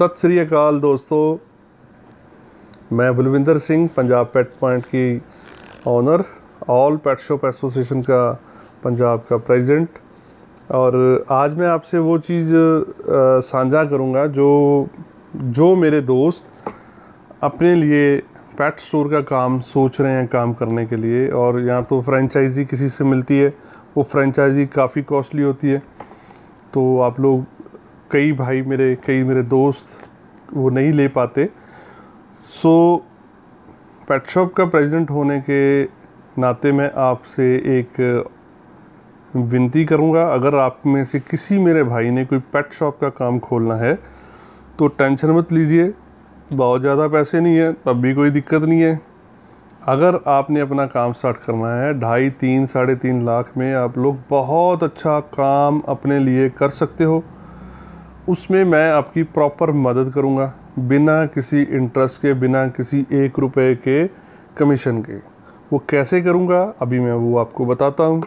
सत श्री अकाल दोस्तों मैं बलविंदर सिंह पंजाब पेट पॉइंट की owner all pet shop association का पंजाब का प्रेसिडेंट और आज मैं आपसे वो चीज़ साझा करूँगा जो जो मेरे दोस्त अपने लिए पेट स्टोर का काम सोच रहे हैं काम करने के लिए और यहाँ तो फ्रेंचाइजी किसी से मिलती है वो फ्रेंचाइजी काफ़ी कॉस्टली होती है तो आप लोग कई भाई मेरे कई मेरे दोस्त वो नहीं ले पाते सो पेट शॉप का प्रेसिडेंट होने के नाते मैं आपसे एक विनती करूंगा अगर आप में से किसी मेरे भाई ने कोई पेट शॉप का काम खोलना है तो टेंशन मत लीजिए बहुत ज़्यादा पैसे नहीं है तब भी कोई दिक्कत नहीं है अगर आपने अपना काम स्टार्ट करना है ढाई तीन साढ़े तीन लाख में आप लोग बहुत अच्छा काम अपने लिए कर सकते हो उसमें मैं आपकी प्रॉपर मदद करूँगा बिना किसी इंटरेस्ट के बिना किसी एक रुपए के कमीशन के वो कैसे करूँगा अभी मैं वो आपको बताता हूँ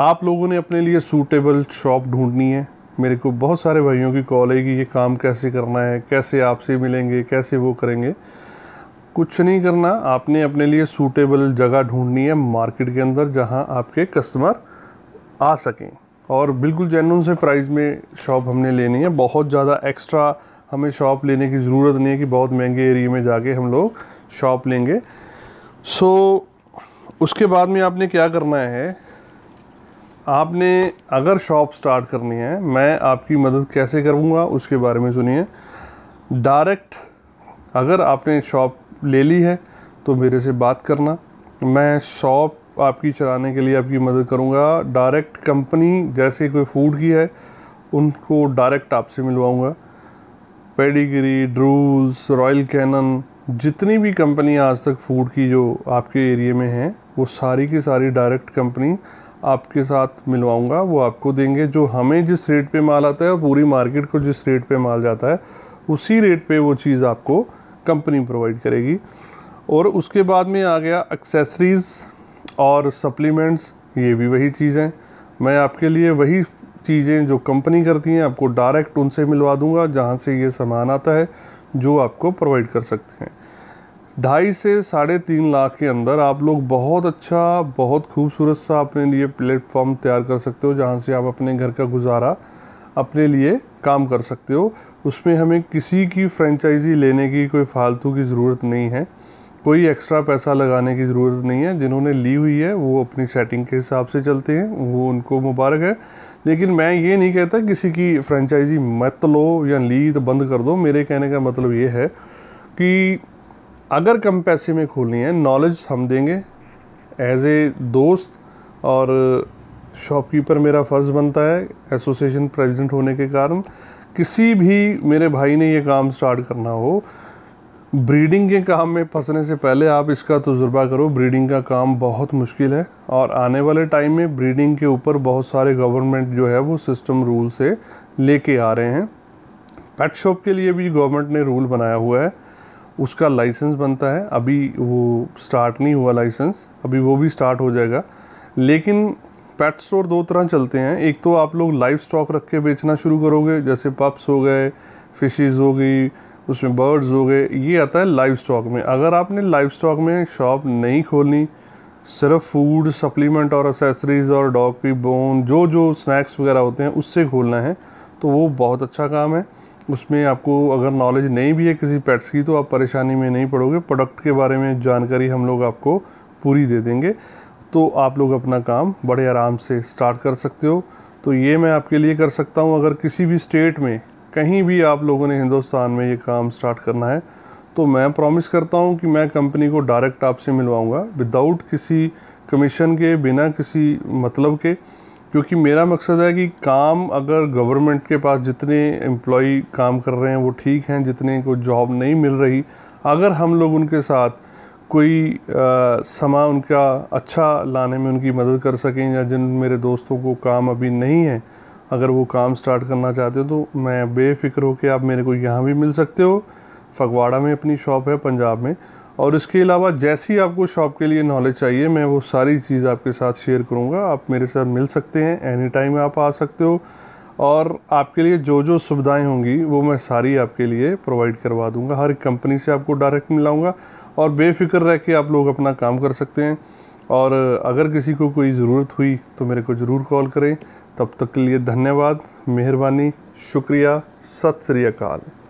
आप लोगों ने अपने लिए सूटेबल शॉप ढूंढनी है मेरे को बहुत सारे भाइयों की कॉल है कि ये काम कैसे करना है कैसे आपसे मिलेंगे कैसे वो करेंगे कुछ नहीं करना आपने अपने लिए सूटेबल जगह ढूंढनी है मार्केट के अंदर जहां आपके कस्टमर आ सकें और बिल्कुल जेनून से प्राइस में शॉप हमने लेनी है बहुत ज़्यादा एक्स्ट्रा हमें शॉप लेने की ज़रूरत नहीं है कि बहुत महंगे एरिए में जाके हम लोग शॉप लेंगे सो so, उसके बाद में आपने क्या करना है आपने अगर शॉप स्टार्ट करनी है मैं आपकी मदद कैसे करूँगा उसके बारे में सुनिए डायरेक्ट अगर आपने शॉप ले ली है तो मेरे से बात करना मैं शॉप आपकी चलाने के लिए आपकी मदद करूँगा डायरेक्ट कंपनी जैसे कोई फूड की है उनको डायरेक्ट आपसे मिलवाऊँगा पेडिगिरी ड्रूज रॉयल कैनन जितनी भी कंपनी आज तक फूड की जो आपके एरिया में हैं वो सारी की सारी डायरेक्ट कंपनी आपके साथ मिलवाऊंगा वो आपको देंगे जो हमें जिस रेट पे माल आता है और पूरी मार्केट को जिस रेट पे माल जाता है उसी रेट पे वो चीज़ आपको कंपनी प्रोवाइड करेगी और उसके बाद में आ गया एक्सेसरीज़ और सप्लीमेंट्स ये भी वही चीज़ हैं मैं आपके लिए वही चीज़ें जो कंपनी करती हैं आपको डायरेक्ट उनसे मिलवा दूंगा जहाँ से ये सामान आता है जो आपको प्रोवाइड कर सकते हैं ढाई से साढ़े तीन लाख के अंदर आप लोग बहुत अच्छा बहुत खूबसूरत सा अपने लिए प्लेटफॉर्म तैयार कर सकते हो जहाँ से आप अपने घर का गुजारा अपने लिए काम कर सकते हो उसमें हमें किसी की फ्रेंचाइजी लेने की कोई फालतू की ज़रूरत नहीं है कोई एक्स्ट्रा पैसा लगाने की ज़रूरत नहीं है जिन्होंने ली हुई है वो अपनी सेटिंग के हिसाब से चलते हैं वो उनको मुबारक है लेकिन मैं ये नहीं कहता किसी की फ्रेंचाइजी मत लो या ली तो बंद कर दो मेरे कहने का मतलब ये है कि अगर कम पैसे में खोलनी है नॉलेज हम देंगे एज ए दोस्त और शॉपकीपर मेरा फ़र्ज़ बनता है एसोसिएशन प्रेसिडेंट होने के कारण किसी भी मेरे भाई ने ये काम स्टार्ट करना हो ब्रीडिंग के काम में फंसने से पहले आप इसका तजुर्बा करो ब्रीडिंग का काम बहुत मुश्किल है और आने वाले टाइम में ब्रीडिंग के ऊपर बहुत सारे गवर्नमेंट जो है वो सिस्टम रूल से लेके आ रहे हैं पेट शॉप के लिए भी गवर्नमेंट ने रूल बनाया हुआ है उसका लाइसेंस बनता है अभी वो स्टार्ट नहीं हुआ लाइसेंस अभी वो भी स्टार्ट हो जाएगा लेकिन पेट स्टोर दो तरह चलते हैं एक तो आप लोग लाइव स्टॉक रख के बेचना शुरू करोगे जैसे पप्स हो गए फिशेज़ हो गई उसमें बर्ड्स हो गए ये आता है लाइव स्टॉक में अगर आपने लाइव स्टॉक में शॉप नहीं खोलनी सिर्फ फूड सप्लीमेंट और असेसरीज़ और डॉग की बोन जो जो स्नैक्स वगैरह होते हैं उससे खोलना है तो वो बहुत अच्छा काम है उसमें आपको अगर नॉलेज नहीं भी है किसी पेट्स की तो आप परेशानी में नहीं पड़ोगे प्रोडक्ट के बारे में जानकारी हम लोग आपको पूरी दे देंगे तो आप लोग अपना काम बड़े आराम से स्टार्ट कर सकते हो तो ये मैं आपके लिए कर सकता हूँ अगर किसी भी स्टेट में कहीं भी आप लोगों ने हिंदुस्तान में ये काम स्टार्ट करना है तो मैं प्रॉमिस करता हूँ कि मैं कंपनी को डायरेक्ट आपसे मिलवाऊँगा विदाउट किसी कमीशन के बिना किसी मतलब के क्योंकि मेरा मकसद है कि काम अगर गवर्नमेंट के पास जितने एम्प्लॉय काम कर रहे हैं वो ठीक हैं जितने को जॉब नहीं मिल रही अगर हम लोग उनके साथ कोई आ, समा उनका अच्छा लाने में उनकी मदद कर सकें या जिन मेरे दोस्तों को काम अभी नहीं है अगर वो काम स्टार्ट करना चाहते हो तो मैं बेफिक्र होकर आप मेरे को यहाँ भी मिल सकते हो फगवाड़ा में अपनी शॉप है पंजाब में और इसके अलावा जैसी आपको शॉप के लिए नॉलेज चाहिए मैं वो सारी चीज़ आपके साथ शेयर करूँगा आप मेरे साथ मिल सकते हैं एनी टाइम आप आ सकते हो और आपके लिए जो जो सुविधाएं होंगी वो मैं सारी आपके लिए प्रोवाइड करवा दूँगा हर कंपनी से आपको डायरेक्ट मिलाऊंगा और बेफिक्र रह के आप लोग अपना काम कर सकते हैं और अगर किसी को कोई ज़रूरत हुई तो मेरे को ज़रूर कॉल करें तब तक के लिए धन्यवाद मेहरबानी शुक्रिया सत श्री अकाल